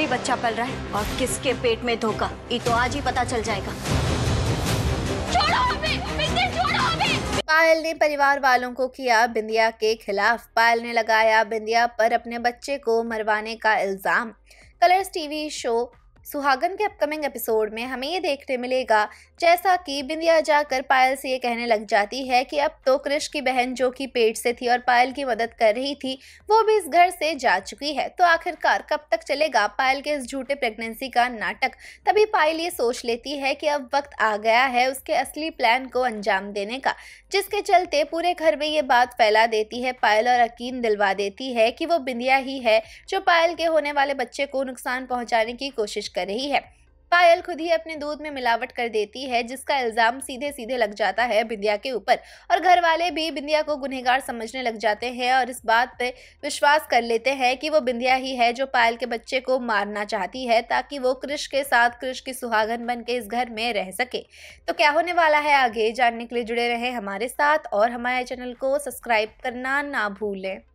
असली बच्चा पल रहा है और किसके पेट में धोखा ये तो आज ही पता चल जाएगा पायल ने परिवार वालों को किया बिंदिया के खिलाफ पायल ने लगाया बिंदिया पर अपने बच्चे को मरवाने का इल्ज़ाम कलर्स टीवी शो सुहागन के अपकमिंग एपिसोड में हमें ये देखने मिलेगा जैसा कि बिंदिया जाकर पायल से ये कहने लग जाती है कि अब तो कृष की बहन जो कि पेट से थी और पायल की मदद कर रही थी वो भी इस घर से जा चुकी है तो आखिरकार कब तक चलेगा पायल के इस झूठे प्रेगनेंसी का नाटक तभी पायल ये सोच लेती है कि अब वक्त आ गया है उसके असली प्लान को अंजाम देने का जिसके चलते पूरे घर में ये बात फैला देती है पायल और यकीन दिलवा देती है कि वो बिंदिया ही है जो पायल के होने वाले बच्चे को नुकसान पहुंचाने की कोशिश कर कर रही है पायल खुद ही अपने दूध में मिलावट कर देती है जिसका इल्ज़ाम सीधे सीधे लग जाता है बिंदिया के ऊपर और घर वाले भी बिंदिया को गुनहगार समझने लग जाते हैं और इस बात पे विश्वास कर लेते हैं कि वो बिंदिया ही है जो पायल के बच्चे को मारना चाहती है ताकि वो कृष के साथ कृष की सुहागन बन के इस घर में रह सके तो क्या होने वाला है आगे जानने के लिए जुड़े रहें हमारे साथ और हमारे चैनल को सब्सक्राइब करना ना भूलें